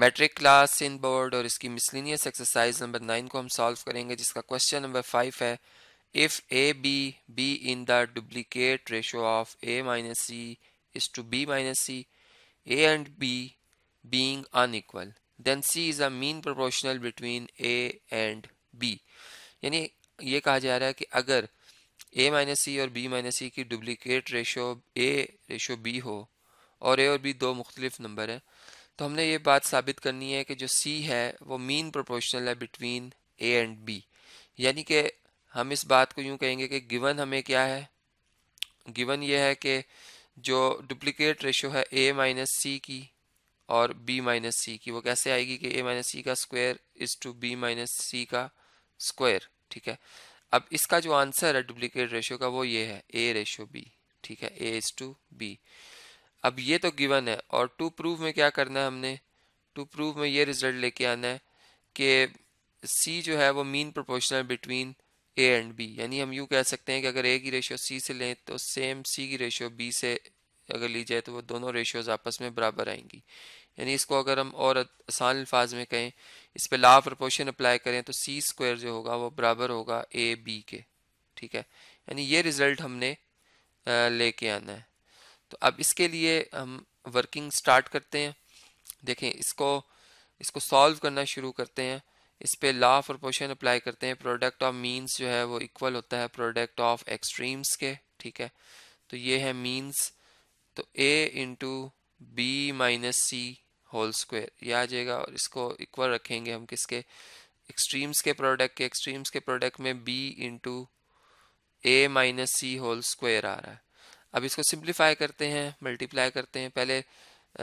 metric class in board और इसकी miscellaneous exercise number nine को हम सॉल्व करेंगे जिसका क्वेश्चन नंबर फाइव है if a b b in the duplicate ratio of a minus c is to b minus c a and b un unequal then c is a mean proportional between A and b यानी ये कहा जा रहा है कि अगर ए minus सी और B minus c की duplicate ratio a ratio b हो और ए और बी दो मुख्तलिफ नंबर हैं तो हमने ये बात साबित करनी है कि जो सी है वो मीन प्रोपोर्शनल है बिटवीन ए एंड बी यानी कि हम इस बात को यूँ कहेंगे कि गिवन हमें क्या है गिवन ये है कि जो डुप्लीकेट रेशो है ए माइनस सी की और बी माइनस सी की वो कैसे आएगी कि ए माइनस सी का square is to b minus c का स्क्वायर ठीक है अब इसका जो आंसर है डुप्लीकेट रेशो का वो ये है ए रेशो बी ठीक है ए इज टू बी अब ये तो गिवन है और टू प्रूव में क्या करना है हमने टू प्रूव में ये रिजल्ट लेके आना है कि सी जो है वो mean proportional between A and b यानी हम यूँ कह सकते हैं कि अगर ए की रेशियो सी से लें तो सेम सी की रेशियो बी से अगर ली जाए तो वो दोनों रेशियोज़ आपस में बराबर आएंगी यानी इसको अगर हम और आसान अल्फाज में कहें इस पर ला प्रपोर्शन अप्लाई करें तो सी स्क्वायर जो होगा वो बराबर होगा ए बी के ठीक है यानी ये रिज़ल्ट हमने लेके आना है तो अब इसके लिए हम वर्किंग स्टार्ट करते हैं देखें इसको इसको सॉल्व करना शुरू करते हैं इस पर लॉ ऑफ प्रोपोर्शन अप्लाई करते हैं प्रोडक्ट ऑफ मीन्स जो है वो इक्वल होता है प्रोडक्ट ऑफ एक्सट्रीम्स के ठीक है तो ये है मीन्स तो a into b minus c whole square ये आ जाएगा और इसको इक्वल रखेंगे हम किसके एक्सट्रीम्स के प्रोडक्ट के एक्सट्रीम्स के प्रोडक्ट में b into a minus c whole square आ रहा है अब इसको सिंप्लीफाई करते हैं मल्टीप्लाई करते हैं पहले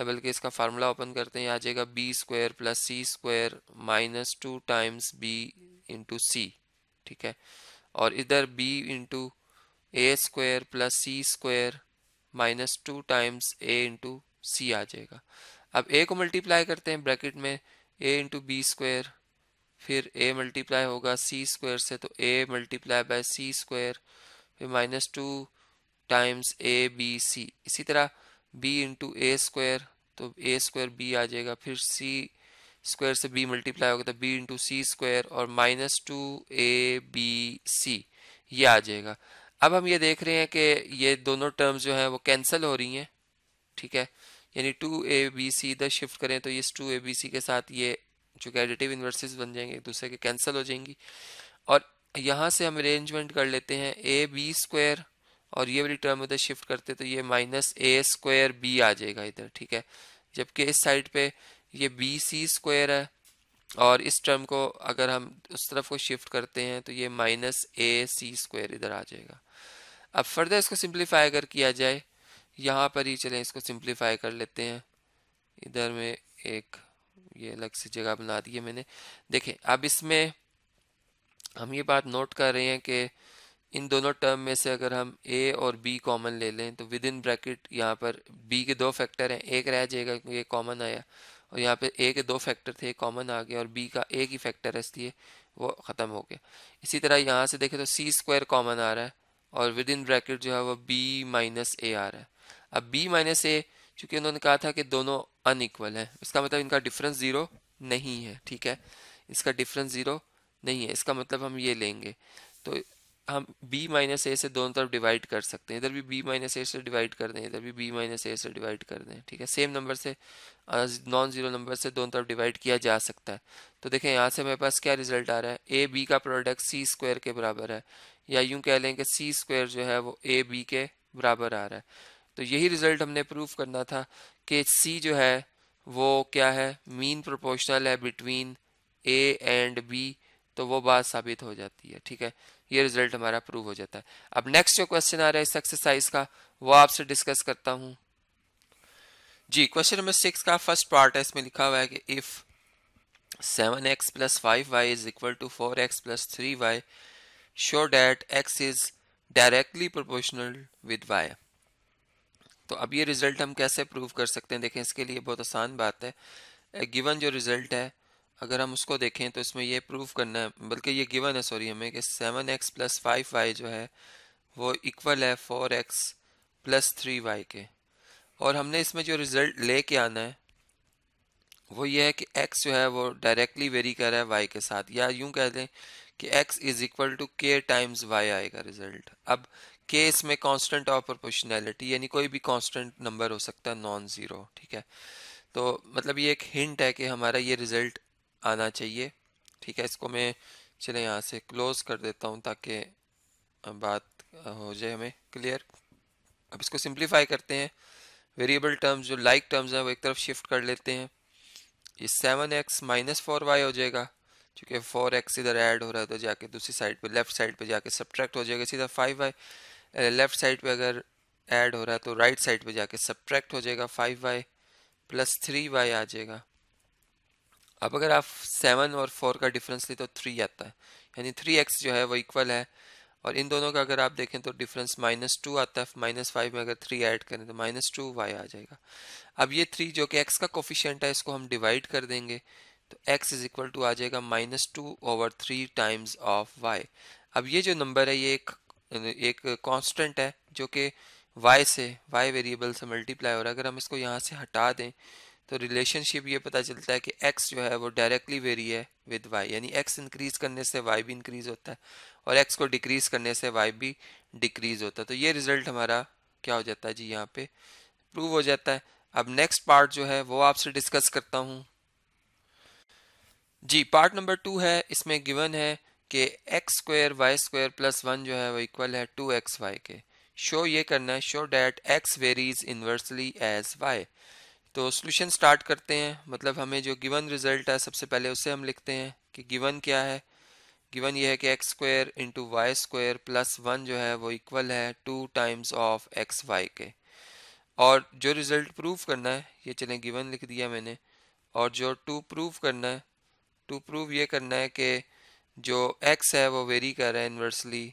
बल्कि इसका फार्मूला ओपन करते हैं आ जाएगा b square plus c square minus two times b into c ठीक है और इधर b into a square plus c square minus two times A into c आ जाएगा अब ए को मल्टीप्लाई करते हैं ब्रैकेट में ए इंटू बी स्क्वायर फिर ए मल्टीप्लाई होगा सी स्क्वायर से तो a multiply by c square फिर minus two times a B c इसी तरह बी इंटू ए स्क्वायर तो ए स्क्वायर बी आ जाएगा फिर सी स्क्वायर से बी मल्टीप्लाई होगा तो बी इंटू सी स्क्वायर और minus two A B C ये आ जाएगा अब हम ये देख रहे हैं कि ये दोनों टर्म्स जो हैं वो कैंसिल हो रही हैं ठीक है यानी टू ए बी सी इधर शिफ्ट करें तो इस टू ए बी सी के साथ ये जो कि एडिटिव इन्वर्सेस बन जाएंगे एक दूसरे के कैंसिल हो जाएंगी और यहाँ से हम अरेंजमेंट कर लेते हैं ए बी स्क्वायर और ये वाली टर्म उधर शिफ्ट करते तो ये माइनस ए स्क्वायर बी आ जाएगा इधर ठीक है जबकि इस साइड पे ये बी सी स्क्वायर है और इस टर्म को अगर हम उस तरफ को शिफ्ट करते हैं तो ये माइनस ए सी स्क्वायर इधर आ जाएगा अब फर्दर इसको सिंप्लीफाई अगर किया जाए यहाँ पर ही चलें इसको सिंप्लीफाई कर लेते हैं इधर में एक ये अलग सी जगह बना दी है मैंने देखें अब इसमें हम ये बात नोट कर रहे हैं कि इन दोनों टर्म में से अगर हम ए और बी कॉमन ले लें तो विद इन ब्रैकेट यहाँ पर बी के दो फैक्टर हैं एक रह जाएगा क्योंकि कॉमन आया और यहाँ पर ए के दो फैक्टर थे कॉमन आ गया और बी का एक ही फैक्टर है इसलिए वो ख़त्म हो गया इसी तरह यहाँ से देखें तो सी स्क्वायर कॉमन आ रहा है और विद इन ब्रैकेट जो है वो बी माइनस ए आ रहा है अब बी माइनस ए चूँकि उन्होंने कहा था कि दोनों अनइक्वल हैं इसका मतलब इनका डिफरेंस ज़ीरो नहीं है ठीक है इसका डिफरेंस ज़ीरो नहीं है इसका मतलब हम ये लेंगे तो हम b माइनस ए से दोनों तरफ डिवाइड कर सकते हैं इधर भी b माइनस ए से डिवाइड कर दें इधर भी b माइनस ए से डिवाइड कर दें ठीक है सेम नंबर से नॉन जीरो नंबर से दोनों तरफ डिवाइड किया जा सकता है तो देखें यहाँ से हमारे पास क्या रिजल्ट आ रहा है ए बी का प्रोडक्ट सी स्क्वायर के बराबर है या यूं कह लें कि सी स्क्वायर जो है वो ए बी के बराबर आ रहा है तो यही रिजल्ट हमने प्रूव करना था कि सी जो है वो क्या है मीन प्रोपोर्शनल है बिटवीन ए एंड बी तो वो बात साबित हो जाती है ठीक है ये रिजल्ट हमारा प्रूव हो जाता है अब नेक्स्ट जो क्वेश्चन आ रहा है इस एक्सरसाइज का वो आपसे डिस्कस करता हूँ जी क्वेश्चन नंबर सिक्स का फर्स्ट पार्ट है इसमें लिखा हुआ है कि if seven X plus five Y is equal to four X plus three Y show that X is directly proportional with Y तो अब ये रिजल्ट हम कैसे प्रूव कर सकते हैं देखें इसके लिए बहुत आसान बात है गिवन जो रिजल्ट है अगर हम उसको देखें तो इसमें ये प्रूव करना है बल्कि ये गिवन है सॉरी हमें कि seven X plus five Y जो है वो इक्वल है four X plus three Y के और हमने इसमें जो रिज़ल्ट ले के आना है वो ये है कि एक्स जो है वो डायरेक्टली वेरी कर रहा है वाई के साथ या यूं कह दें कि X is equal to K times Y आएगा रिजल्ट अब के इसमें कॉन्स्टेंट ऑफ प्रोपोर्शनैलिटी यानी कोई भी कॉन्स्टेंट नंबर हो सकता है नॉन ज़ीरो ठीक है तो मतलब ये एक हिंट है कि हमारा ये रिज़ल्ट आना चाहिए ठीक है इसको मैं चले यहाँ से क्लोज़ कर देता हूँ ताकि बात हो जाए हमें क्लियर अब इसको सिंप्लीफाई करते हैं वेरिएबल टर्म्स जो लाइक like टर्म्स हैं वो एक तरफ शिफ्ट कर लेते हैं ये seven X minus four Y हो जाएगा क्योंकि फोर एक्स इधर ऐड हो रहा है तो जाके दूसरी साइड पे लेफ्ट साइड पे जाके सब्ट्रैक्ट हो जाएगा सीधा फाइव वाई लेफ्ट साइड पे अगर ऐड हो रहा है तो राइट साइड पे जाके सब्ट्रैक्ट हो जाएगा five Y plus three Y आ जाएगा अब अगर आप सेवन और फोर का डिफरेंस ले तो थ्री आता है यानी थ्री एक्स जो है वो इक्वल है और इन दोनों का अगर आप देखें तो डिफरेंस माइनस टू आता है माइनस फाइव में अगर थ्री ऐड करें तो माइनस टू वाई आ जाएगा अब ये थ्री जो कि एक्स का कोफिशेंट है इसको हम डिवाइड कर देंगे तो एक्स इज इक्वल टू आ जाएगा minus two over three times of Y अब ये जो नंबर है ये एक एक कॉन्स्टेंट है जो कि वाई से वाई वेरिएबल से मल्टीप्लाई हो रहा है अगर हम इसको यहाँ से हटा दें तो रिलेशनशिप ये पता चलता है कि एक्स जो है वो डायरेक्टली वेरी है विद वाई यानी एक्स इंक्रीज करने से वाई भी इंक्रीज होता है और एक्स को डिक्रीज करने से वाई भी डिक्रीज होता है तो ये रिजल्ट हमारा क्या हो जाता है जी यहाँ पे प्रूव हो जाता है अब नेक्स्ट पार्ट जो है वो आपसे डिस्कस करता हूँ जी पार्ट नंबर टू है इसमें गिवन है कि X square Y square plus one जो है वो इक्वल है टू एक्स वाई के शो ये करना है show that X varies inversely as Y तो सोल्यूशन स्टार्ट करते हैं मतलब हमें जो गिवन रिजल्ट है सबसे पहले उसे हम लिखते हैं कि गिवन क्या है गिवन ये है कि X square into Y square plus one जो है वो इक्वल है two times of X Y के और जो रिज़ल्ट प्रूव करना है ये चलें गिवन लिख दिया मैंने और जो टू प्रूव करना है टू प्रूव ये करना है कि जो एक्स है वो वेरी कर रहा है इन्वर्सली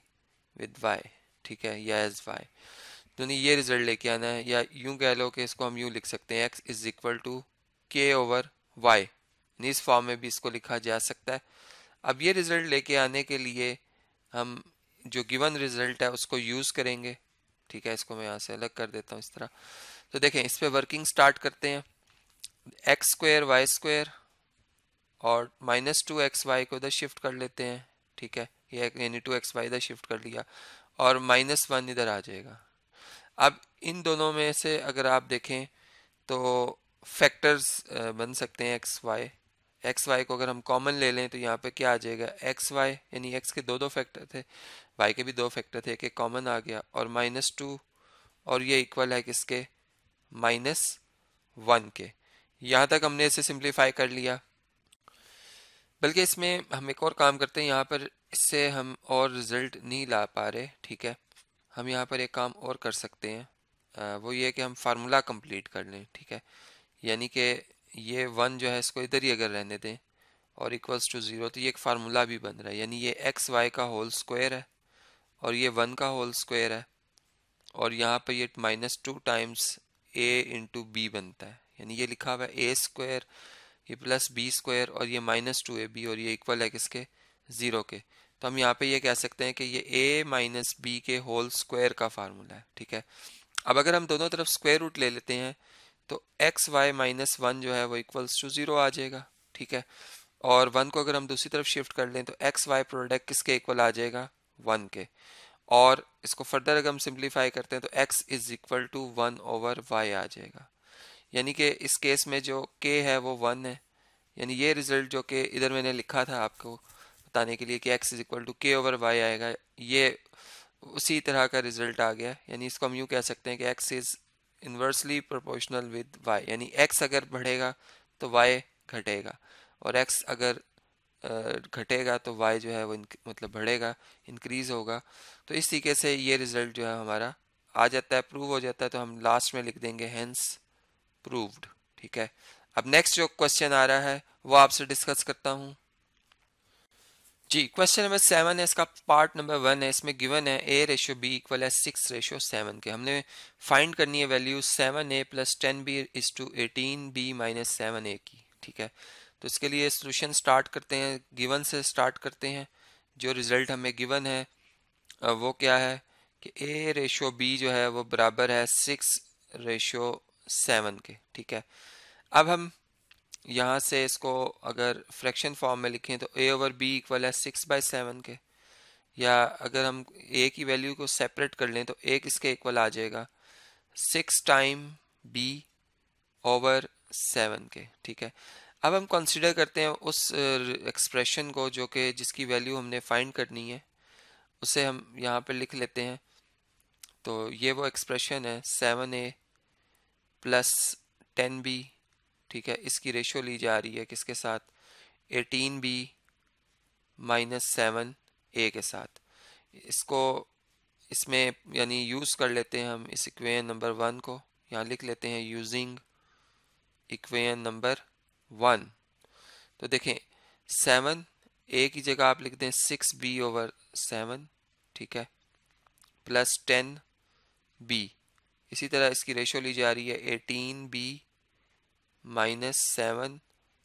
विद वाई ठीक है या एज वाई तो नहीं ये रिजल्ट लेके आना है या यूं कह लो कि इसको हम यूं लिख सकते हैं X is equal to K over Y इस फॉर्म में भी इसको लिखा जा सकता है अब ये रिजल्ट लेके आने के लिए हम जो गिवन रिजल्ट है उसको यूज़ करेंगे ठीक है इसको मैं यहाँ से अलग कर देता हूँ इस तरह तो देखें इस पर वर्किंग स्टार्ट करते हैं एक्स स्क्वेयर वाई स्क्वेयर और माइनस टू एक्स वाई को इधर शिफ्ट कर लेते हैं ठीक है ये यानी टू एक्स वाई इधर शिफ्ट कर लिया और माइनस वन इधर आ जाएगा अब इन दोनों में से अगर आप देखें तो फैक्टर्स बन सकते हैं एक्स वाई एक्स वाई को अगर हम कॉमन ले लें तो यहाँ पे क्या आ जाएगा एक्स वाई यानी एक्स के दो दो फैक्टर थे वाई के भी दो फैक्टर थे एक कॉमन आ गया और माइनस टू और ये इक्वल है किसके माइनस वन के यहाँ तक हमने इसे सिंप्लीफाई कर लिया बल्कि इसमें हम एक और काम करते हैं यहाँ पर इससे हम और रिजल्ट नहीं ला पा रहे ठीक है हम यहाँ पर एक काम और कर सकते हैं वो ये कि हम फार्मूला कंप्लीट कर लें ठीक है यानी कि ये वन जो है इसको इधर ही अगर रहने दें और इक्वल्स टू ज़ीरो तो ये एक फार्मूला भी बन रहा है यानी ये एक्स वाई का होल स्क्वायर है और ये वन का होल स्क्वायर है और यहाँ पर ये माइनस टू टाइम्स ए इंटू बी बनता है यानी ये लिखा हुआ है ए स्क्वायर ये प्लस बी स्क्वायर और ये माइनस टू ए बी और ये इक्वल है किसके ज़ीरो के तो हम यहाँ पे ये कह सकते हैं कि ये ए माइनस बी के होल स्क्वायर का फार्मूला है ठीक है अब अगर हम दोनों तरफ स्क्वायर रूट ले लेते हैं तो एक्स वाई माइनस वन जो है वो इक्वल्स टू ज़ीरो आ जाएगा ठीक है और वन को अगर हम दूसरी तरफ शिफ्ट कर लें तो एक्स वाई प्रोडक्ट किसके इक्वल आ जाएगा वन के और इसको फर्दर अगर हम सिंप्लीफाई करते हैं तो X is equal to one over Y आ जाएगा यानी कि इस केस में जो के है वो वन है यानी ये रिजल्ट जो कि इधर मैंने लिखा था आपको बताने के लिए कि x is equal to K over Y आएगा ये उसी तरह का रिजल्ट आ गया यानी इसको हम यूँ कह सकते हैं कि x is inversely proportional with y यानी x अगर बढ़ेगा तो y घटेगा और x अगर घटेगा तो y जो है वो मतलब बढ़ेगा इंक्रीज होगा तो इस तरीके से ये रिजल्ट जो है हमारा आ जाता है प्रूव हो जाता है तो हम लास्ट में लिख देंगे हैंस प्रूव्ड ठीक है अब नेक्स्ट जो क्वेश्चन आ रहा है वो आपसे डिस्कस करता हूँ जी क्वेश्चन नंबर सेवन है इसका पार्ट नंबर वन है इसमें गिवन है ए रेशियो बी इक्वल है सिक्स रेशियो सेवन के हमने फाइंड करनी है value seven A plus ten B is to eighteen B minus seven A की ठीक है तो इसके लिए सोल्यूशन स्टार्ट करते हैं गिवन से स्टार्ट करते हैं जो रिजल्ट हमें गिवन है वो क्या है कि ए रेशो बी जो है वो बराबर है सिक्स रेशो सेवन के ठीक है अब हम यहाँ से इसको अगर फ्रैक्शन फॉर्म में लिखें तो ए ओवर बी इक्वल है सिक्स बाई सेवन के या अगर हम ए की वैल्यू को सेपरेट कर लें तो ए किसके इक्वल आ जाएगा six time B over seven के ठीक है अब हम कंसिडर करते हैं उस एक्सप्रेशन को जो कि जिसकी वैल्यू हमने फाइंड करनी है उसे हम यहाँ पर लिख लेते हैं तो ये वो एक्सप्रेशन है seven A plus ten B ठीक है इसकी रेशियो ली जा रही है किसके साथ eighteen B minus seven A के साथ इसको इसमें यानी यूज़ कर लेते हैं हम इस इक्वेन नंबर वन को यहाँ लिख लेते हैं यूजिंग इक्वेन नंबर वन तो देखें सेवन ए की जगह आप लिख दें सिक्स बी ओवर सेवन ठीक है प्लस टेन बी इसी तरह इसकी रेशियो ली जा रही है एटीन बी माइनस सेवन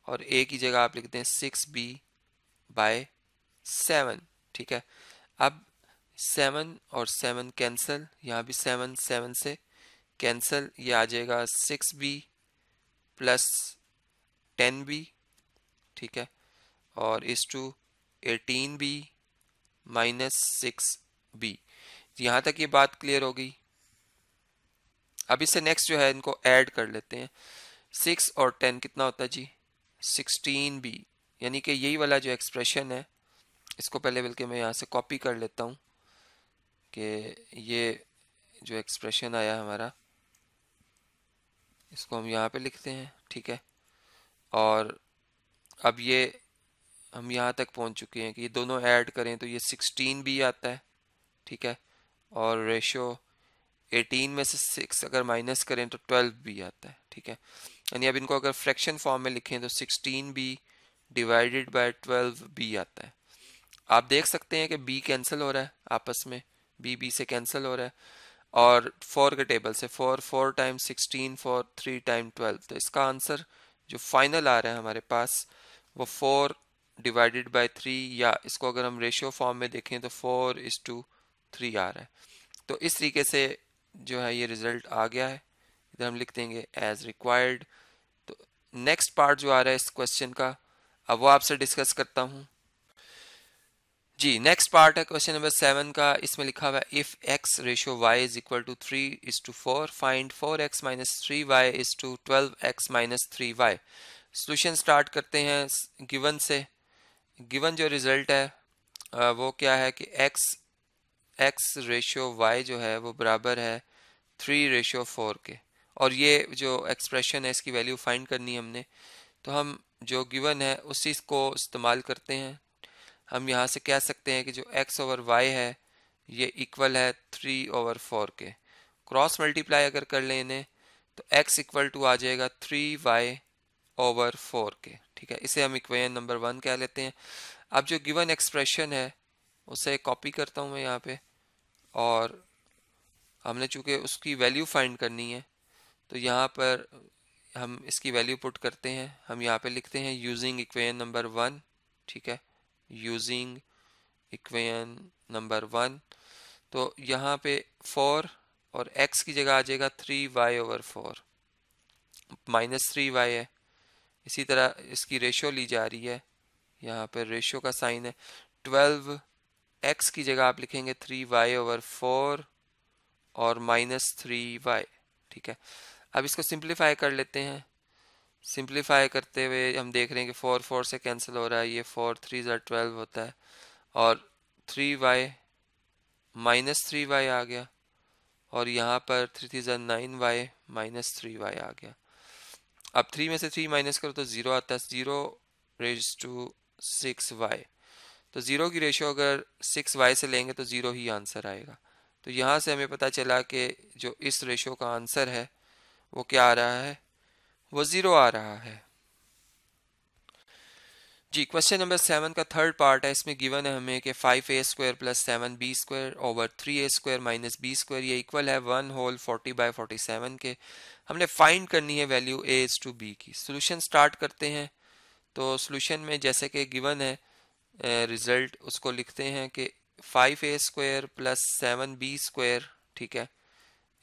और ए की जगह आप लिखते हैं सिक्स बी बाय सेवन ठीक है अब सेवन और सेवन कैंसिल यहाँ भी सेवन सेवन से कैंसिल ये आ जाएगा six B plus ten B ठीक है और is to eighteen B minus six B यहाँ तक ये बात क्लियर हो गई अब इससे नेक्स्ट जो है इनको ऐड कर लेते हैं सिक्स और टेन कितना होता है जी सिक्सटीन बी यानी कि यही वाला जो एक्सप्रेशन है इसको पहले बल्कि मैं यहाँ से कॉपी कर लेता हूँ कि ये जो एक्सप्रेशन आया हमारा इसको हम यहाँ पे लिखते हैं ठीक है और अब ये हम यहाँ तक पहुँच चुके हैं कि ये दोनों ऐड करें तो ये सिक्सटीन भी आता है ठीक है और रेशो एटीन में से सिक्स अगर माइनस करें तो ट्वेल्व भी आता है ठीक है यानी अब इनको अगर फ्रैक्शन फॉर्म में लिखें तो sixteen B divided by twelve B आता है आप देख सकते हैं कि बी कैंसिल हो रहा है आपस में बी बी से कैंसिल हो रहा है और फोर के टेबल से four four time sixteen four three time twelve तो इसका आंसर जो फाइनल आ रहा है हमारे पास वो फोर डिवाइडेड बाय थ्री या इसको अगर हम रेशियो फॉर्म में देखें तो फोर इज़ टू थ्री आ रहा है तो इस तरीके से जो है ये रिज़ल्ट आ गया है इधर हम लिख देंगे एज रिक्वायर्ड तो नेक्स्ट पार्ट जो आ रहा है इस क्वेश्चन का अब वो आपसे डिस्कस करता हूँ जी नेक्स्ट पार्ट है क्वेश्चन नंबर सेवन का इसमें लिखा हुआ है if X ratio Y is equal to three is to four find four X minus three Y is to twelve X minus three Y solution start करते हैं given से given जो result है वो क्या है कि एक्स एक्स रेशियो वाई जो है वो बराबर है थ्री रेशियो फोर के और ये जो एक्सप्रेशन है इसकी वैल्यू फाइंड करनी है हमने तो हम जो गिवन है उस चीज़ को इस्तेमाल करते हैं हम यहाँ से कह सकते हैं कि जो एक्स ओवर वाई है ये इक्वल है थ्री ओवर फोर के क्रॉस मल्टीप्लाई अगर कर लें इन्हें तो एक्स इक्वल टू आ जाएगा थ्री वाई ओवर फोर के ठीक है इसे हम इक्वेशन नंबर वन कह लेते हैं अब जो गिवन एक्सप्रेशन है उसे कॉपी करता हूँ मैं यहाँ पे और हमने चूँकि उसकी वैल्यू फाइंड करनी है तो यहाँ पर हम इसकी वैल्यू पुट करते हैं हम यहाँ पे लिखते हैं यूजिंग इक्वेन नंबर वन ठीक है यूजिंग इक्वेन नंबर वन तो यहाँ पे फोर और एक्स की जगह आ जाएगा three Y over four minus three Y है इसी तरह इसकी रेशो ली जा रही है यहाँ पर रेशो का साइन है ट्वेल्व एक्स की जगह आप लिखेंगे थ्री वाई ओवर फोर और माइनस थ्री वाई ठीक है अब इसको सिंप्लीफाई कर लेते हैं सिंप्लीफाई करते हुए हम देख रहे हैं कि फोर फोर से कैंसिल हो रहा है ये फोर थ्री ज़र ट्वेल्व होता है और three Y minus three Y आ गया और यहाँ पर थ्री थ्री ज़र nine Y minus three Y आ गया अब थ्री में से थ्री माइनस करो तो ज़ीरो आता है zero raise to six Y तो ज़ीरो की रेशो अगर सिक्स वाई से लेंगे तो ज़ीरो ही आंसर आएगा तो यहाँ से हमें पता चला कि जो इस रेशो का आंसर है वो क्या आ रहा है वो ज़ीरो आ रहा है जी क्वेश्चन नंबर सेवन का थर्ड पार्ट है इसमें गिवन है हमें कि five A square plus seven B square over three A square minus B square ये इक्वल है one whole forty by forty seven के हमने फाइंड करनी है value A is to B की सोल्यूशन स्टार्ट करते हैं तो सोल्यूशन में जैसे कि गिवन है रिजल्ट उसको लिखते हैं कि five A square plus seven B square ठीक है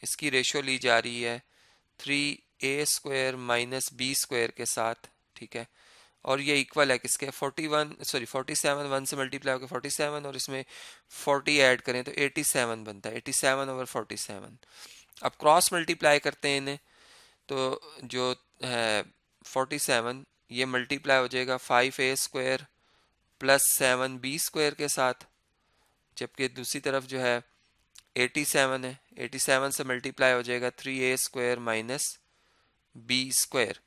इसकी रेशो ली जा रही है three A square minus B square के साथ ठीक है और ये इक्वल है किसके 41 सॉरी 47 वन से मल्टीप्लाई होकर सेवन और इसमें 40 ऐड करें तो 87 बनता है 87 ओवर सेवन अब क्रॉस मल्टीप्लाई करते हैं इन्हें तो जो है 47 ये मल्टीप्लाई हो जाएगा five A square plus seven B square के साथ जबकि दूसरी तरफ जो है एटी सेवन है एटी सेवन से मल्टीप्लाई हो जाएगा three A square minus B square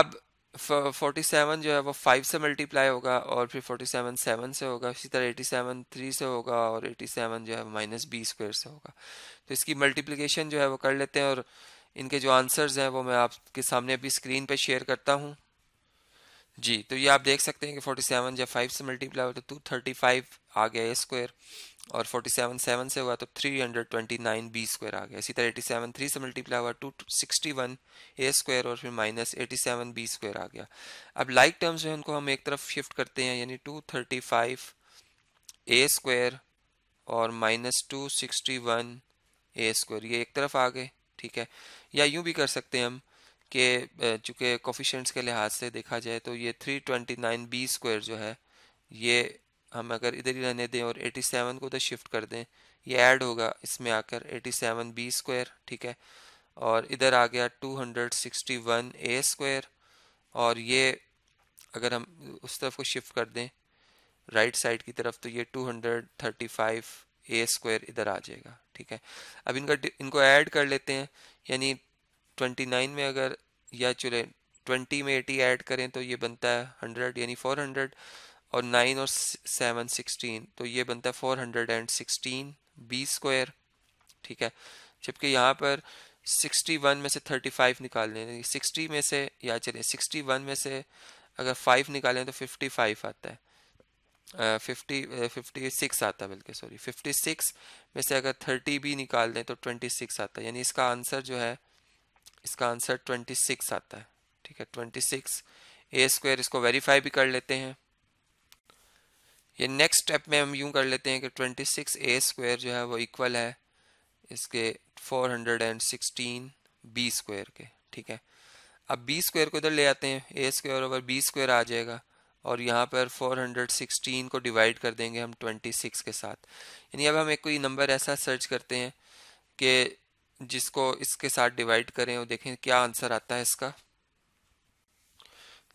अब फोर्टी सेवन जो है वो फाइव से मल्टीप्लाई होगा और फिर फोर्टी सेवन सेवन से होगा इसी तरह एटी सेवन थ्री से होगा और एटी सेवन जो है माइनस बी स्क्वायर से होगा तो इसकी मल्टीप्लिकेशन जो है वो कर लेते हैं और इनके जो आंसर्स हैं वो मैं आपके सामने अभी स्क्रीन पर शेयर करता हूँ जी तो ये आप देख सकते हैं कि फोर्टी सेवन जब फाइव से मल्टीप्लाई हो तो टू थर्टी फाइव आ गया ए स्क्वायर और 47 सेवन से हुआ तो 329 बी स्क्वायर आ गया इसी तरह 87 थ्री से मल्टीप्लाई हुआ two sixty one A square और फिर माइनस 87 बी स्क्वायर आ गया अब लाइक टर्म्स जो है उनको हम एक तरफ शिफ्ट करते हैं यानी 235 ए स्क्वायर और minus two sixty one A square ये एक तरफ आ गए ठीक है या यूँ भी कर सकते हैं हम कि चूँकि कोफिशेंट्स के लिहाज से देखा जाए तो ये नाइन बी स्क्वायर जो है ये हम अगर इधर ही रहने दें और 87 को उधर शिफ्ट कर दें ये ऐड होगा इसमें आकर 87 बी स्क्वायर ठीक है और इधर आ गया 261 ए स्क्वायर और ये अगर हम उस तरफ को शिफ्ट कर दें राइट साइड की तरफ तो ये 235 ए स्क्वायर इधर आ जाएगा ठीक है अब इनका इनको ऐड कर लेते हैं यानी 29 में अगर या चले 20 में 80 ऐड करें तो ये बनता है 100 यानी 400 और नाइन और सेवन सिक्सटीन तो ये बनता है four hundred and sixteen B square ठीक है जबकि यहाँ पर सिक्सटी वन में से थर्टी फाइव निकालने सिक्सटी में से या चलिए सिक्सटी वन में से अगर फाइव निकालें तो फिफ्टी फाइव आता है फिफ्टी फिफ्टी सिक्स आता है बल्कि सॉरी फिफ्टी सिक्स में से अगर थर्टी भी निकाल दें तो ट्वेंटी सिक्स आता है यानी इसका आंसर जो है इसका आंसर ट्वेंटी सिक्स आता है ठीक है ट्वेंटी सिक्स ए स्क्वायर इसको वेरीफाई भी कर लेते हैं ये नेक्स्ट स्टेप में हम यूं कर लेते हैं कि ट्वेंटी सिक्स ए स्क्वायर जो है वो इक्वल है इसके four hundred and sixteen B square के ठीक है अब बी स्क्वायर को इधर ले आते हैं A square over B square आ जाएगा और यहाँ पर 416 को डिवाइड कर देंगे हम 26 के साथ यानी अब हम एक कोई नंबर ऐसा सर्च करते हैं कि जिसको इसके साथ डिवाइड करें और देखें क्या आंसर आता है इसका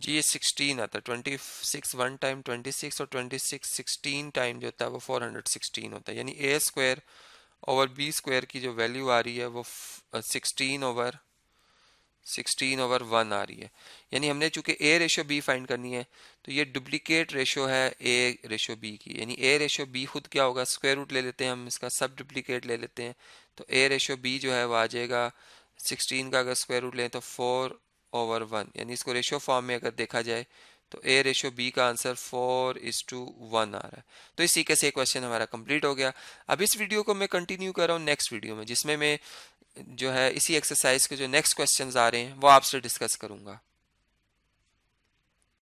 जी ये सिक्सटीन आता है twenty six one time twenty six और ट्वेंटी सिक्स सिक्सटीन टाइम जो होता है वो फोर हंड्रेड सिक्सटीन होता है यानी A square over B square की जो वैल्यू आ रही है वो sixteen over sixteen over one आ रही है यानी हमने चूंकि ए रेशो बी फाइंड करनी है तो ये डुप्लीकेट रेशो है ए रेशो बी की यानी ए रेशो बी खुद क्या होगा स्क्वायर रूट ले लेते हैं हम इसका सब डुप्लीकेट ले लेते हैं तो ए रेशो बी जो है वो आ जाएगा सिक्सटीन का अगर स्क्वायर रूट लें तो फोर ओवर वन यानी इसको रेशियो फॉर्म में अगर देखा जाए तो ए रेशियो बी का answer four is to one आ रहा है तो इस तरीके से क्वेश्चन हमारा कंप्लीट हो गया अब इस वीडियो को मैं कंटिन्यू कर रहा हूँ नेक्स्ट वीडियो में जिसमें मैं जो है इसी एक्सरसाइज के जो नेक्स्ट क्वेश्चन आ रहे हैं वो आपसे डिस्कस करूंगा